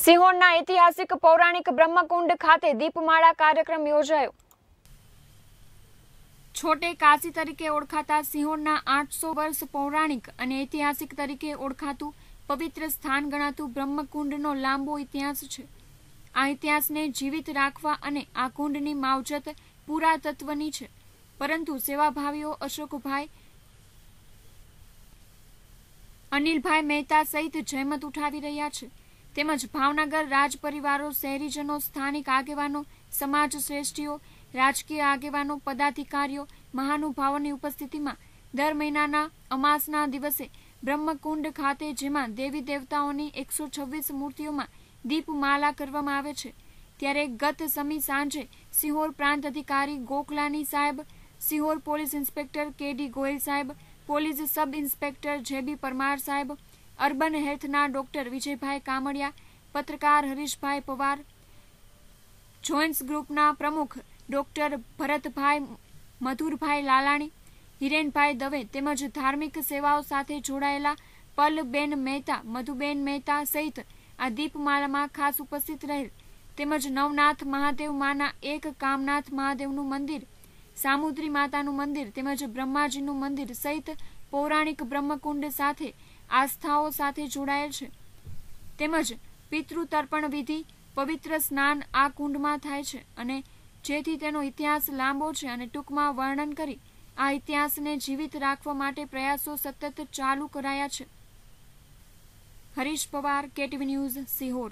સિંહોરના ઐતિહાસિક પૌરાણિક બ્રહ્મકુંડ ખાતે દીપમાળા કાર્યક્રમ યોજાયો છોટે કાશી તરીકે ઓળખાતા સિંહોરના આઠસો વર્ષ પૌરાણિક અને ઐતિહાસિક તરીકે ઓળખાતું પવિત્ર સ્થાન ગણાતું બ્રહ્મકુંડનો લાંબો ઇતિહાસ છે આ ઇતિહાસને જીવિત રાખવા અને આ કુંડની માવજત પુરાતત્વની છે પરંતુ સેવાભાવીઓ અશોકભાઈ અનિલભાઈ મહેતા સહિત જહેમત ઉઠાવી રહ્યા છે તેમજ ભાવનગર રાજ પરિવારો શહેરીજનો સ્થાનિક આગેવાનો સમાજ શ્રેષ્ઠીઓ રાજકીય આગેવાનો પદાધિકારીઓ મહાનુભાવોની ઉપસ્થિતિમાં દર મહિનાના અમાસના દિવસે બ્રહ્મકુંડ ખાતે જેમાં દેવી દેવતાઓની એકસો છવ્વીસ મૂર્તિઓમાં દીપમાલા કરવામાં આવે છે ત્યારે ગત સમી સાંજે સિહોર પ્રાંત અધિકારી ગોકલાની સાહેબ Sihor police inspector K D Goyal સાહેબ police sub inspector J B Parmar સાહેબ અર્બન હેલ્થના ડોક્ટર વિજયભાઈ કામડિયા પત્રકાર હરીશભાઈ પવાર જોઇન્ટ્સ ગ્રુપના પ્રમુખ ડોક્ટર ભરતભાઈ મધુરભાઈ લાલાણી હિરેનભાઈ દવે તેમજ ધાર્મિક સેવાઓ સાથે જોડાયેલા પલબેન મહેતા મધુબેન મહેતા સહિત આ દીપમાળામાં ખાસ ઉપસ્થિત રહેલ તેમજ નવનાથ મહાદેવ માના એક કામનાથ મહાદેવનું મંદિર સામુદ્રી માતાનું મંદિર તેમજ બ્રહ્માજીનું મંદિર સહિત પૌરાણિક બ્રહ્મકુંડ સાથે આસ્થાઓ સાથે જોડાયેલ છે તેમજ પિતૃતર્પણ વિધિ પવિત્ર સ્નાન આ કુંડમાં થાય છે અને જેથી તેનો ઇતિહાસ લાંબો છે અને ટૂંકમાં વર્ણન કરી આ ઇતિહાસને જીવિત રાખવા માટે પ્રયાસો સતત ચાલુ કરાયા છે હરીશ પવાર કેટીવી ન્યૂઝ સિહોર